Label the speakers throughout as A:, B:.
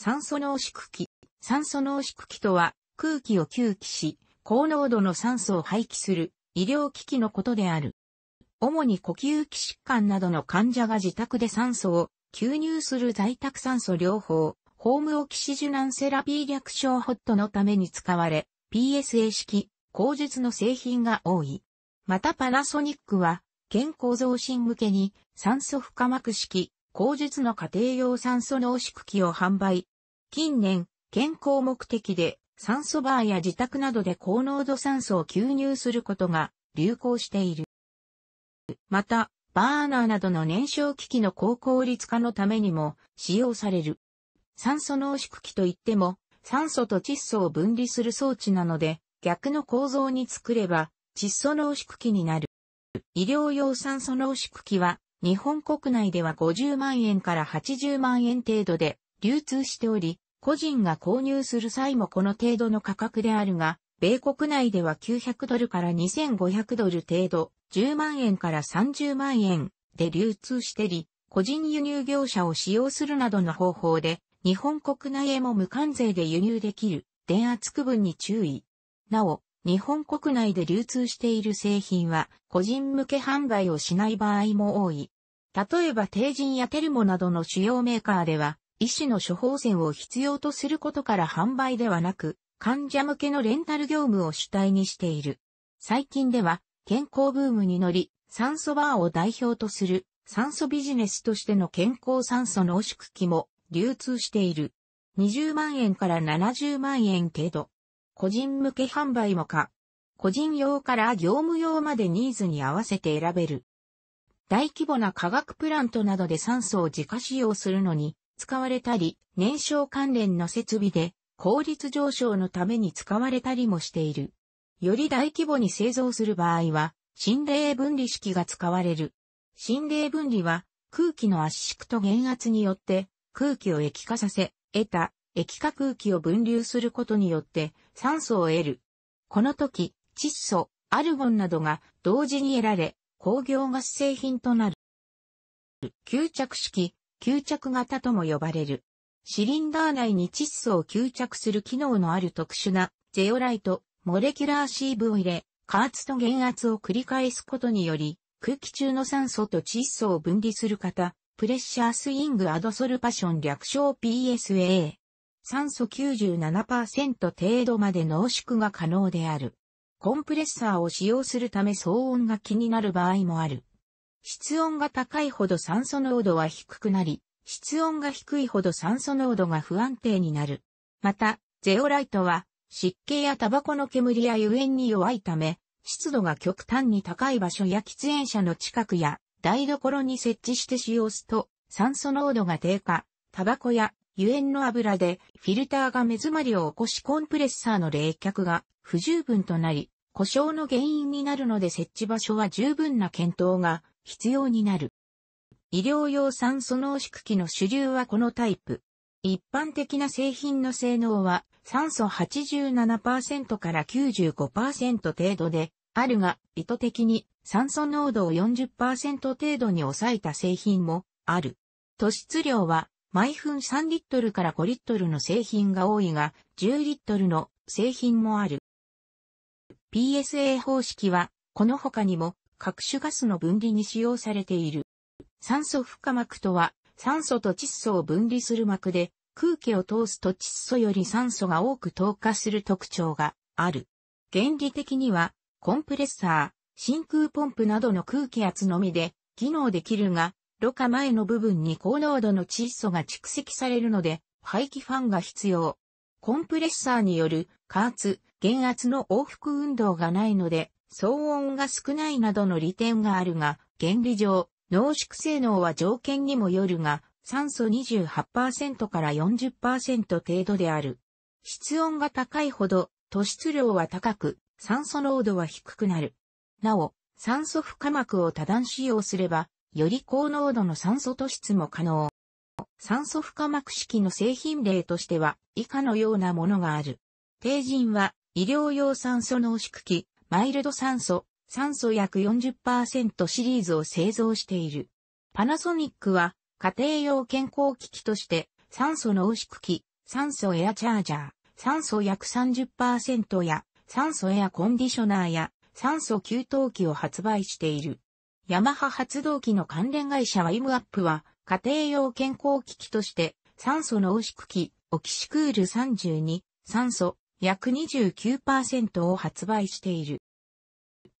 A: 酸素濃縮器。酸素濃縮器とは、空気を吸気し、高濃度の酸素を排気する医療機器のことである。主に呼吸器疾患などの患者が自宅で酸素を吸入する在宅酸素療法、ホームオキシジュナンセラピー略称ホットのために使われ、PSA 式、口述の製品が多い。またパナソニックは、健康増進向けに酸素不可膜式、口述の家庭用酸素濃縮器を販売。近年、健康目的で酸素バーや自宅などで高濃度酸素を吸入することが流行している。また、バーナーなどの燃焼機器の高効率化のためにも使用される。酸素濃縮器といっても、酸素と窒素を分離する装置なので、逆の構造に作れば窒素濃縮器になる。医療用酸素濃縮器は日本国内では50万円から80万円程度で流通しており、個人が購入する際もこの程度の価格であるが、米国内では900ドルから2500ドル程度、10万円から30万円で流通してり、個人輸入業者を使用するなどの方法で、日本国内へも無関税で輸入できる電圧区分に注意。なお、日本国内で流通している製品は個人向け販売をしない場合も多い。例えば定人やテルモなどの主要メーカーでは、医師の処方箋を必要とすることから販売ではなく、患者向けのレンタル業務を主体にしている。最近では、健康ブームに乗り、酸素バーを代表とする酸素ビジネスとしての健康酸素濃縮器も流通している。20万円から70万円程度。個人向け販売もか、個人用から業務用までニーズに合わせて選べる。大規模な化学プラントなどで酸素を自家使用するのに使われたり、燃焼関連の設備で効率上昇のために使われたりもしている。より大規模に製造する場合は、心霊分離式が使われる。心霊分離は空気の圧縮と減圧によって空気を液化させ、得た液化空気を分流することによって酸素を得る。この時、窒素、アルゴンなどが同時に得られ、工業ガス製品となる。吸着式、吸着型とも呼ばれる。シリンダー内に窒素を吸着する機能のある特殊なゼオライト、モレキュラーシーブを入れ、加圧と減圧を繰り返すことにより、空気中の酸素と窒素を分離する型、プレッシャースイングアドソルパション略称 PSA。酸素97%程度まで濃縮が可能である。コンプレッサーを使用するため騒音が気になる場合もある。室温が高いほど酸素濃度は低くなり、室温が低いほど酸素濃度が不安定になる。また、ゼオライトは湿気やタバコの煙や油煙に弱いため、湿度が極端に高い場所や喫煙者の近くや台所に設置して使用すと酸素濃度が低下、タバコや油煙の油でフィルターが目詰まりを起こしコンプレッサーの冷却が不十分となり、故障の原因になるので設置場所は十分な検討が必要になる。医療用酸素濃縮器の主流はこのタイプ。一般的な製品の性能は酸素87%から95%程度であるが、意図的に酸素濃度を40%程度に抑えた製品もある。突出量は毎分3リットルから5リットルの製品が多いが、10リットルの製品もある。PSA 方式は、この他にも各種ガスの分離に使用されている。酸素負荷膜とは、酸素と窒素を分離する膜で、空気を通すと窒素より酸素が多く透過する特徴がある。原理的には、コンプレッサー、真空ポンプなどの空気圧のみで、機能できるが、ろ過前の部分に高濃度の窒素が蓄積されるので、排気ファンが必要。コンプレッサーによる加圧、減圧の往復運動がないので、騒音が少ないなどの利点があるが、原理上、濃縮性能は条件にもよるが、酸素28%から40%程度である。室温が高いほど、突出量は高く、酸素濃度は低くなる。なお、酸素負荷膜を多段使用すれば、より高濃度の酸素突出も可能。酸素負荷膜式の製品例としては以下のようなものがある。低人は医療用酸素濃縮器、マイルド酸素、酸素約40%シリーズを製造している。パナソニックは家庭用健康機器として酸素濃縮器、酸素エアチャージャー、酸素約30%や酸素エアコンディショナーや酸素給湯器を発売している。ヤマハ発動機の関連会社はイムアップは、家庭用健康機器として、酸素濃縮機、オキシクール32、酸素、約29%を発売している。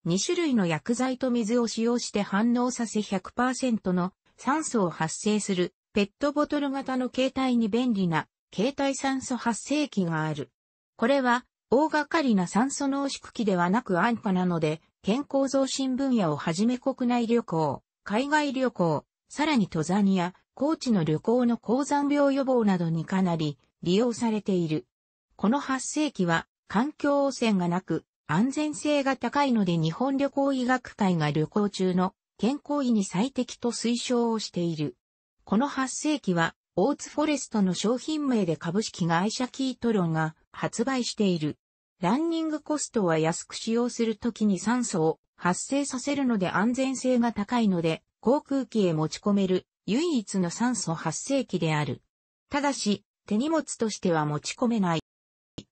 A: 2種類の薬剤と水を使用して反応させ100%の酸素を発生するペットボトル型の携帯に便利な携帯酸素発生器がある。これは大掛かりな酸素濃縮器ではなく安価なので、健康増進分野をはじめ国内旅行、海外旅行、さらに登山や高地の旅行の高山病予防などにかなり利用されている。この発生器は環境汚染がなく安全性が高いので日本旅行医学会が旅行中の健康医に最適と推奨をしている。この発生器はオーツフォレストの商品名で株式会社キートロンが発売している。ランニングコストは安く使用するときに酸素を発生させるので安全性が高いので、航空機へ持ち込める唯一の酸素発生器である。ただし、手荷物としては持ち込めない。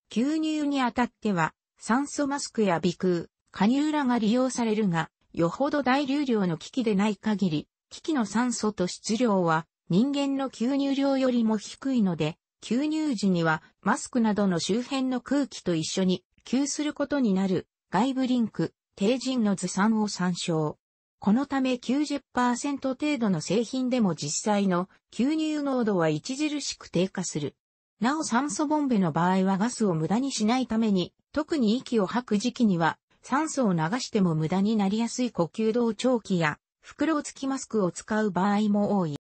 A: 吸入にあたっては、酸素マスクや鼻腔、カニューラが利用されるが、よほど大流量の機器でない限り、機器の酸素と質量は人間の吸入量よりも低いので、吸入時にはマスクなどの周辺の空気と一緒に吸することになる外部リンク、低人の図算を参照。このため90%程度の製品でも実際の吸入濃度は著しく低下する。なお酸素ボンベの場合はガスを無駄にしないために、特に息を吐く時期には酸素を流しても無駄になりやすい呼吸道長期や袋付きマスクを使う場合も多い。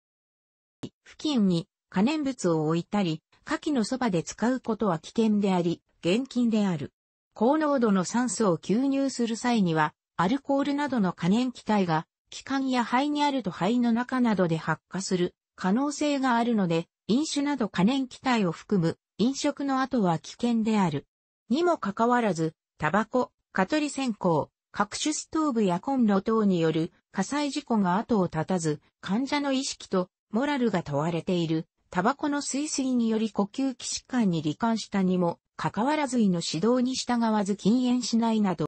A: 付近に可燃物を置いたり、火器のそばで使うことは危険であり、厳禁である。高濃度の酸素を吸入する際には、アルコールなどの可燃気体が、気管や肺にあると肺の中などで発火する可能性があるので、飲酒など可燃気体を含む飲食の後は危険である。にもかかわらず、タバコ、蚊取り線香、各種ストーブやコンロ等による火災事故が後を絶たず、患者の意識とモラルが問われているタバコの吸い過ぎにより呼吸器疾患に罹患したにも、かかわらず胃の指導に従わず禁煙しないなど、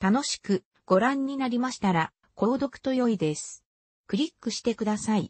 A: 楽しくご覧になりましたら、購読と良いです。クリックしてください。